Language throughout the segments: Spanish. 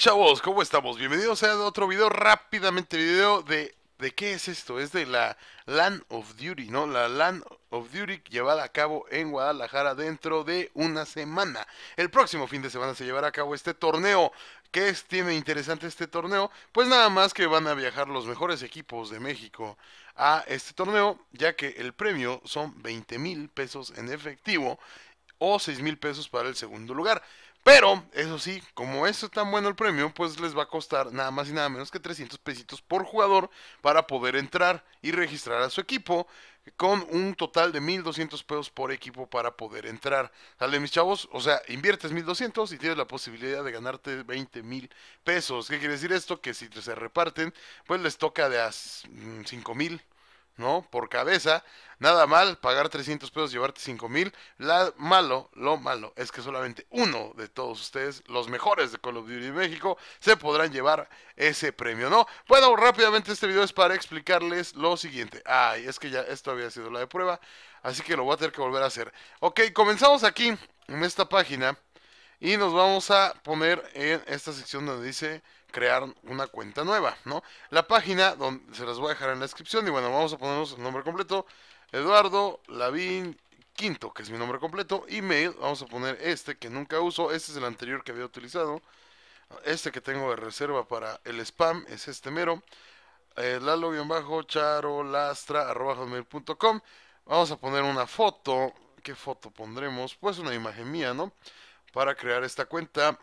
chavos? ¿Cómo estamos? Bienvenidos a otro video, rápidamente video de... ¿De qué es esto? Es de la Land of Duty, ¿no? La Land of Duty llevada a cabo en Guadalajara dentro de una semana. El próximo fin de semana se llevará a cabo este torneo. ¿Qué es, tiene interesante este torneo? Pues nada más que van a viajar los mejores equipos de México a este torneo, ya que el premio son 20 mil pesos en efectivo o 6 mil pesos para el segundo lugar. Pero, eso sí, como es tan bueno el premio, pues les va a costar nada más y nada menos que 300 pesitos por jugador para poder entrar y registrar a su equipo, con un total de 1200 pesos por equipo para poder entrar. Sale, mis chavos, o sea, inviertes 1200 y tienes la posibilidad de ganarte 20 mil pesos. ¿Qué quiere decir esto? Que si se reparten, pues les toca de a 5,000 mil ¿no? Por cabeza, nada mal, pagar 300 pesos, llevarte 5 mil. La malo, lo malo, es que solamente uno de todos ustedes, los mejores de Call of Duty México, se podrán llevar ese premio, ¿no? Bueno, rápidamente este video es para explicarles lo siguiente. Ay, es que ya esto había sido la de prueba, así que lo voy a tener que volver a hacer. Ok, comenzamos aquí, en esta página, y nos vamos a poner en esta sección donde dice crear una cuenta nueva, ¿no? La página donde se las voy a dejar en la descripción y bueno, vamos a ponernos el nombre completo. Eduardo Lavín Quinto, que es mi nombre completo. Email, vamos a poner este que nunca uso. Este es el anterior que había utilizado. Este que tengo de reserva para el spam es este mero. Eh, Lalo-charolastra.com. Vamos a poner una foto. ¿Qué foto pondremos? Pues una imagen mía, ¿no? Para crear esta cuenta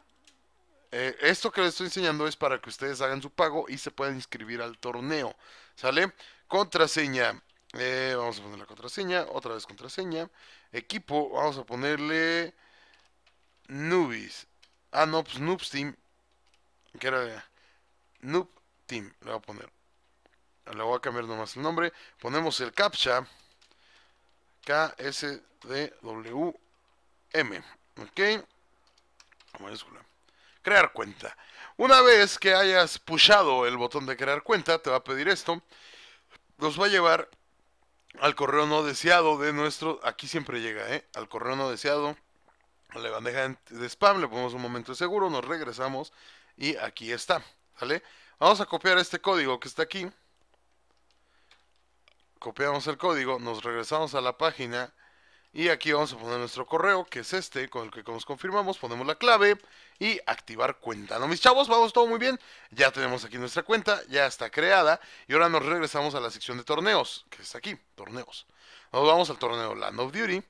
eh, esto que les estoy enseñando es para que ustedes hagan su pago y se puedan inscribir al torneo. ¿Sale? Contraseña. Eh, vamos a poner la contraseña. Otra vez contraseña. Equipo. Vamos a ponerle Nubis. Ah, no, pues Team. Que era Noob Team. Le voy a poner. Le voy a cambiar nomás el nombre. Ponemos el CAPTCHA. KSDWM. Ok. A mayúscula crear cuenta. Una vez que hayas pushado el botón de crear cuenta, te va a pedir esto. Nos va a llevar al correo no deseado de nuestro. Aquí siempre llega, ¿eh? Al correo no deseado, a la bandeja de spam, le ponemos un momento de seguro, nos regresamos y aquí está, ¿vale? Vamos a copiar este código que está aquí. Copiamos el código, nos regresamos a la página y aquí vamos a poner nuestro correo, que es este, con el que nos confirmamos, ponemos la clave y activar cuenta. No, mis chavos, vamos todo muy bien. Ya tenemos aquí nuestra cuenta, ya está creada. Y ahora nos regresamos a la sección de torneos, que está aquí, torneos. Nos vamos al torneo Land of Duty.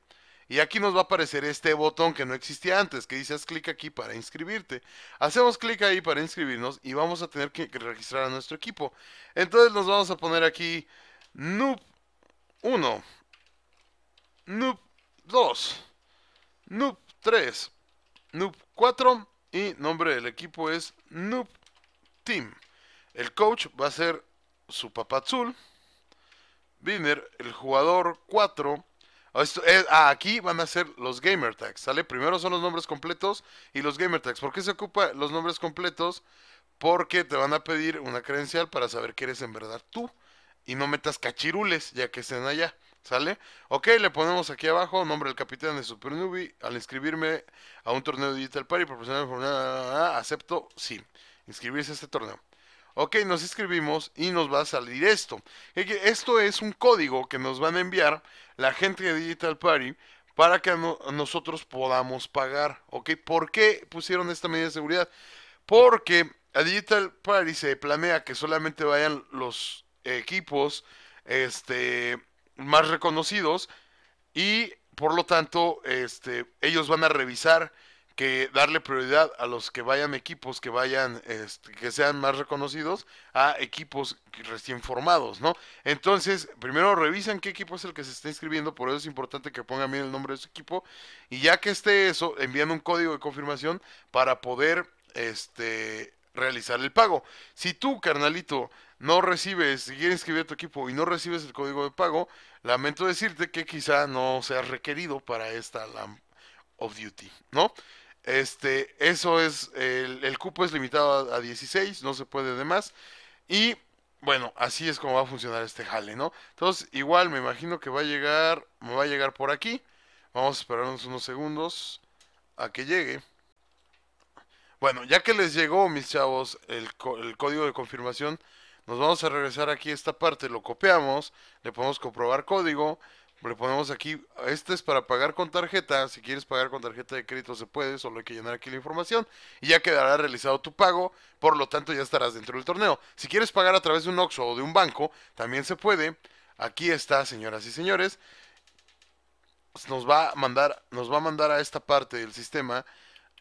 Y aquí nos va a aparecer este botón que no existía antes, que dice haz clic aquí para inscribirte. Hacemos clic ahí para inscribirnos y vamos a tener que registrar a nuestro equipo. Entonces nos vamos a poner aquí Noob 1. Noob 2, Noob 3, Noob 4 y nombre del equipo es Noob Team. El coach va a ser su papá azul. Biner, el jugador 4. Eh, ah, aquí van a ser los gamer tags, ¿sale? Primero son los nombres completos y los gamer tags. ¿Por qué se ocupa los nombres completos? Porque te van a pedir una credencial para saber que eres en verdad tú. Y no metas cachirules, ya que estén allá. ¿Sale? Ok, le ponemos aquí abajo nombre del capitán de Super Newbie. Al inscribirme a un torneo de Digital Party profesional ah, ah, ah, Acepto, sí. Inscribirse a este torneo. Ok, nos inscribimos y nos va a salir esto. Esto es un código que nos van a enviar la gente de Digital Party para que nosotros podamos pagar. ¿Ok? ¿Por qué pusieron esta medida de seguridad? Porque a Digital Party se planea que solamente vayan los equipos este, más reconocidos y por lo tanto este, ellos van a revisar que darle prioridad a los que vayan equipos que vayan este, que sean más reconocidos a equipos recién formados, ¿no? Entonces, primero revisan qué equipo es el que se está inscribiendo, por eso es importante que pongan bien el nombre de su equipo y ya que esté eso, envían un código de confirmación para poder este realizar el pago. Si tú, carnalito, no recibes, si quieres escribir a tu equipo y no recibes el código de pago, lamento decirte que quizá no sea requerido para esta LAMP of Duty, ¿no? Este, eso es, el, cupo es limitado a, 16, no se puede de más. Y bueno, así es como va a funcionar este jale, ¿no? Entonces, igual me imagino que va a llegar, me va a llegar por aquí. Vamos a esperarnos unos segundos a que llegue. Bueno, ya que les llegó, mis chavos, el, código de confirmación, nos vamos a regresar aquí a esta parte, lo copiamos, le podemos comprobar código, le ponemos aquí, este es para pagar con tarjeta, si quieres pagar con tarjeta de crédito se puede, solo hay que llenar aquí la información y ya quedará realizado tu pago, por lo tanto ya estarás dentro del torneo. Si quieres pagar a través de un OXO o de un banco, también se puede. Aquí está, señoras y señores. Nos va a mandar, nos va a mandar a esta parte del sistema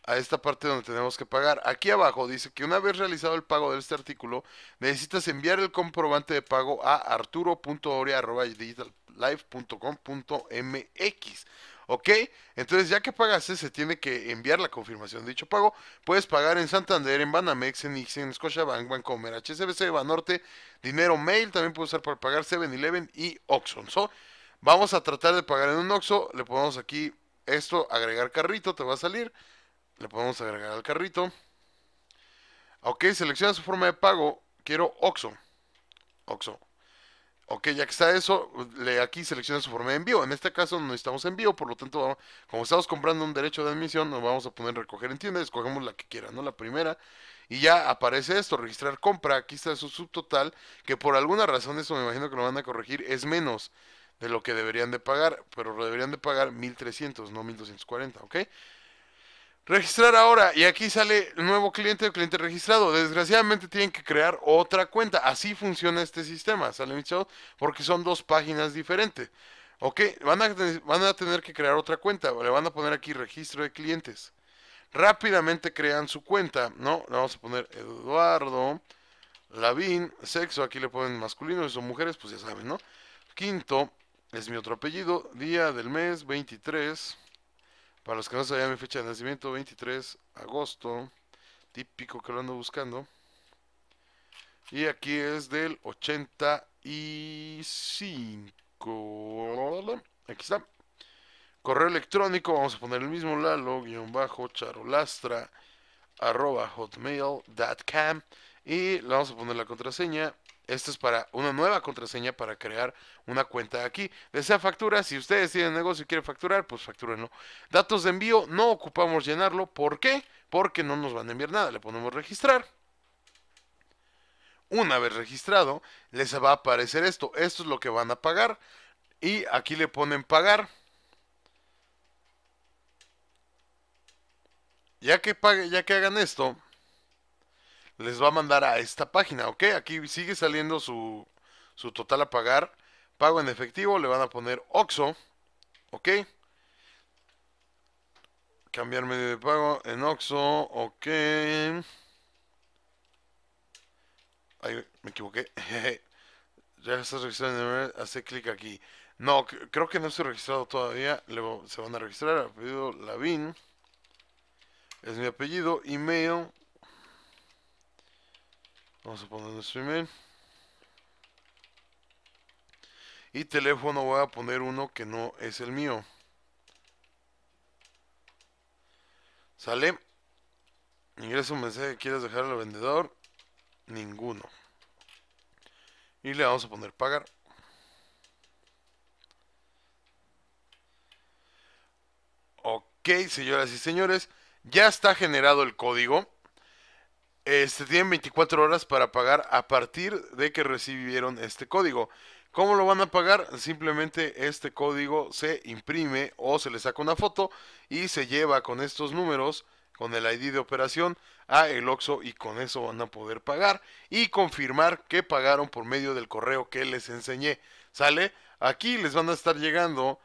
a esta parte donde tenemos que pagar. Aquí abajo dice que una vez realizado el pago de este artículo, necesitas enviar el comprobante de pago a arturo.orea.digitallife.com.mx ¿Ok? Entonces, ya que pagaste, se tiene que enviar la confirmación de dicho pago. Puedes pagar en Santander, en Banamex, en Ixen, en Banco Bancomer, HSBC, Banorte, Dinero Mail. También puede usar para pagar 7-Eleven y Oxxon. vamos a tratar de pagar en un Oxxo. Le ponemos aquí esto, agregar carrito, te va a salir. Le podemos agregar al carrito. Ok, selecciona su forma de pago. Quiero OXO. OXO. Ok, ya que está eso, le aquí selecciona su forma de envío. En este caso no necesitamos envío, por lo tanto, como estamos comprando un derecho de admisión, nos vamos a poner recoger en tienda, escogemos la que quiera, ¿no? La primera. Y ya aparece esto, registrar compra. Aquí está su subtotal, que por alguna razón, eso me imagino que lo van a corregir, es menos de lo que deberían de pagar, pero deberían de pagar 1300, no 1240, ¿ok? Registrar ahora y aquí sale el nuevo cliente o cliente registrado. Desgraciadamente tienen que crear otra cuenta. Así funciona este sistema, ¿sale mi Porque son dos páginas diferentes. Ok, van a, van a tener que crear otra cuenta. Le van a poner aquí registro de clientes. Rápidamente crean su cuenta, ¿no? Le vamos a poner Eduardo, Lavín, sexo. Aquí le ponen masculino, si son mujeres, pues ya saben, ¿no? Quinto, es mi otro apellido. Día del mes, 23. Para los que no sabían mi fecha de nacimiento, 23 agosto. Típico que lo ando buscando. Y aquí es del 85. Aquí está. Correo electrónico, vamos a poner el mismo lalo-charolastra arroba hotmail.com y le vamos a poner la contraseña esto es para una nueva contraseña para crear una cuenta aquí. Desea factura, si ustedes tienen negocio y quieren facturar, pues factúrenlo. Datos de envío, no ocupamos llenarlo. ¿Por qué? Porque no nos van a enviar nada. Le ponemos registrar. Una vez registrado, les va a aparecer esto. Esto es lo que van a pagar. Y aquí le ponen pagar. Ya que, ya que hagan esto, les va a mandar a esta página, ¿ok? Aquí sigue saliendo su, su total a pagar. Pago en efectivo, le van a poner OXO, ¿ok? Cambiar medio de pago en OXO, ok. Ahí me equivoqué. ya estás registrado en el hace clic aquí. No, creo que no estoy registrado todavía. se van a registrar. Apellido Lavin. Es mi apellido. Email. Vamos a poner nuestro email. Y teléfono voy a poner uno que no es el mío. ¿Sale? Ingresa un mensaje que quieres dejar al vendedor. Ninguno. Y le vamos a poner pagar. Ok, señoras y señores. Ya está generado el código. Este, tienen 24 horas para pagar a partir de que recibieron este código. ¿Cómo lo van a pagar? Simplemente este código se imprime o se le saca una foto y se lleva con estos números, con el ID de operación, a el OXO y con eso van a poder pagar y confirmar que pagaron por medio del correo que les enseñé. ¿Sale? Aquí les van a estar llegando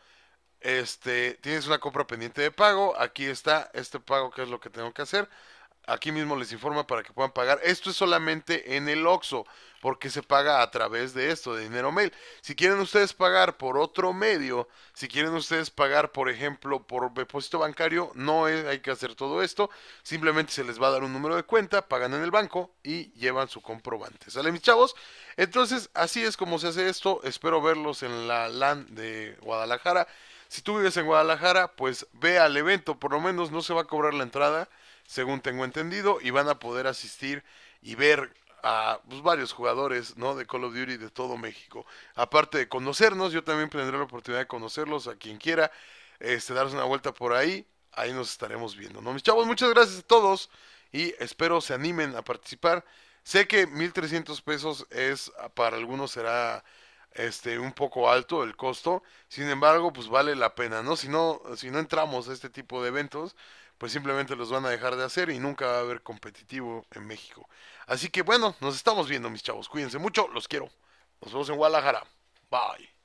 este, tienes una compra pendiente de pago, aquí está este pago que es lo que tengo que hacer. Aquí mismo les informa para que puedan pagar. Esto es solamente en el OXO, porque se paga a través de esto, de dinero mail. Si quieren ustedes pagar por otro medio, si quieren ustedes pagar, por ejemplo, por depósito bancario, no hay que hacer todo esto. Simplemente se les va a dar un número de cuenta, pagan en el banco y llevan su comprobante. ¿Sale, mis chavos? Entonces, así es como se hace esto. Espero verlos en la LAN de Guadalajara. Si tú vives en Guadalajara, pues ve al evento, por lo menos no se va a cobrar la entrada según tengo entendido, y van a poder asistir y ver a pues, varios jugadores ¿no? de Call of Duty de todo México. Aparte de conocernos, yo también tendré la oportunidad de conocerlos a quien quiera, este, darse una vuelta por ahí, ahí nos estaremos viendo. ¿no? Mis chavos, muchas gracias a todos y espero se animen a participar. Sé que 1.300 pesos es, para algunos será este, un poco alto el costo, sin embargo, pues vale la pena, ¿no? Si no, si no entramos a este tipo de eventos, pues simplemente los van a dejar de hacer y nunca va a haber competitivo en México. Así que bueno, nos estamos viendo mis chavos, cuídense mucho, los quiero. Nos vemos en Guadalajara. Bye.